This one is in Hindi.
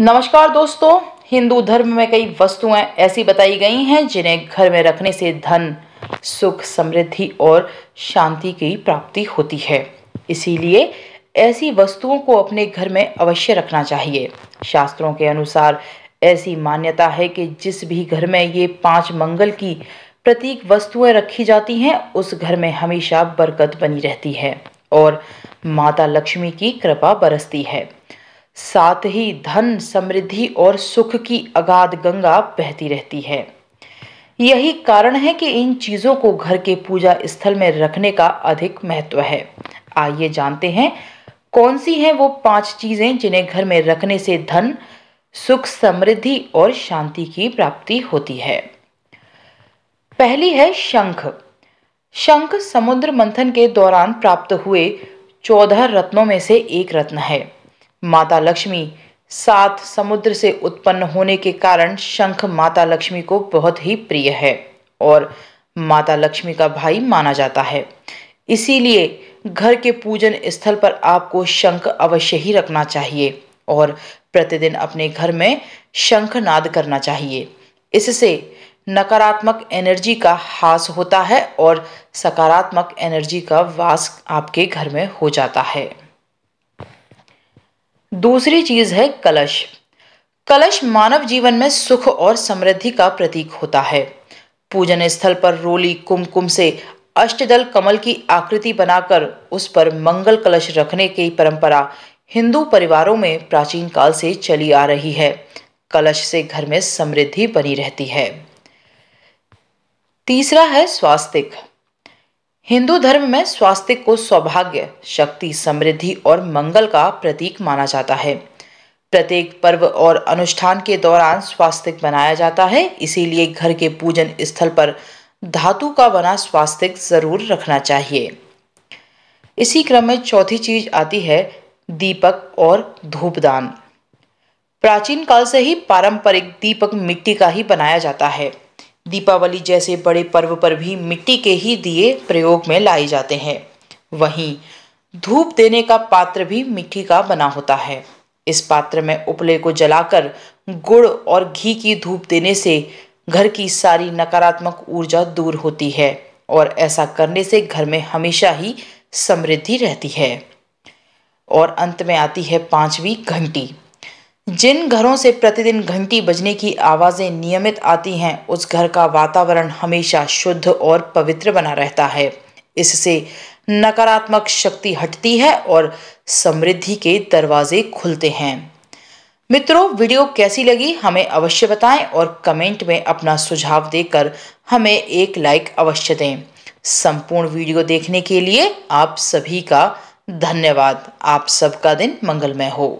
नमस्कार दोस्तों हिंदू धर्म में कई वस्तुएं ऐसी बताई गई हैं जिन्हें घर में रखने से धन सुख समृद्धि और शांति की प्राप्ति होती है इसीलिए ऐसी वस्तुओं को अपने घर में अवश्य रखना चाहिए शास्त्रों के अनुसार ऐसी मान्यता है कि जिस भी घर में ये पांच मंगल की प्रतीक वस्तुएं रखी जाती हैं उस घर में हमेशा बरकत बनी रहती है और माता लक्ष्मी की कृपा बरसती है साथ ही धन समृद्धि और सुख की अगाध गंगा बहती रहती है यही कारण है कि इन चीज़ों को घर के पूजा स्थल में रखने का अधिक महत्व है आइए जानते हैं कौन सी हैं वो पांच चीज़ें जिन्हें घर में रखने से धन सुख समृद्धि और शांति की प्राप्ति होती है पहली है शंख शंख समुद्र मंथन के दौरान प्राप्त हुए चौदह रत्नों में से एक रत्न है माता लक्ष्मी सात समुद्र से उत्पन्न होने के कारण शंख माता लक्ष्मी को बहुत ही प्रिय है और माता लक्ष्मी का भाई माना जाता है इसीलिए घर के पूजन स्थल पर आपको शंख अवश्य ही रखना चाहिए और प्रतिदिन अपने घर में शंख नाद करना चाहिए इससे नकारात्मक एनर्जी का हास होता है और सकारात्मक एनर्जी का वास आपके घर में हो जाता है दूसरी चीज है कलश कलश मानव जीवन में सुख और समृद्धि का प्रतीक होता है पूजन स्थल पर रोली कुमकुम से अष्टदल कमल की आकृति बनाकर उस पर मंगल कलश रखने की परंपरा हिंदू परिवारों में प्राचीन काल से चली आ रही है कलश से घर में समृद्धि बनी रहती है तीसरा है स्वास्तिक हिंदू धर्म में स्वास्थ्य को सौभाग्य शक्ति समृद्धि और मंगल का प्रतीक माना जाता है प्रत्येक पर्व और अनुष्ठान के दौरान स्वास्तिक बनाया जाता है इसीलिए घर के पूजन स्थल पर धातु का बना स्वास्तिक जरूर रखना चाहिए इसी क्रम में चौथी चीज आती है दीपक और धूपदान प्राचीन काल से ही पारंपरिक दीपक मिट्टी का ही बनाया जाता है दीपावली जैसे बड़े पर्व पर भी मिट्टी के ही दिए प्रयोग में लाए जाते हैं वहीं धूप देने का पात्र भी मिट्टी का बना होता है इस पात्र में उपले को जलाकर गुड़ और घी की धूप देने से घर की सारी नकारात्मक ऊर्जा दूर होती है और ऐसा करने से घर में हमेशा ही समृद्धि रहती है और अंत में आती है पांचवी घंटी जिन घरों से प्रतिदिन घंटी बजने की आवाज़ें नियमित आती हैं उस घर का वातावरण हमेशा शुद्ध और पवित्र बना रहता है इससे नकारात्मक शक्ति हटती है और समृद्धि के दरवाजे खुलते हैं मित्रों वीडियो कैसी लगी हमें अवश्य बताएं और कमेंट में अपना सुझाव देकर हमें एक लाइक अवश्य दें संपूर्ण वीडियो देखने के लिए आप सभी का धन्यवाद आप सबका दिन मंगलमय हो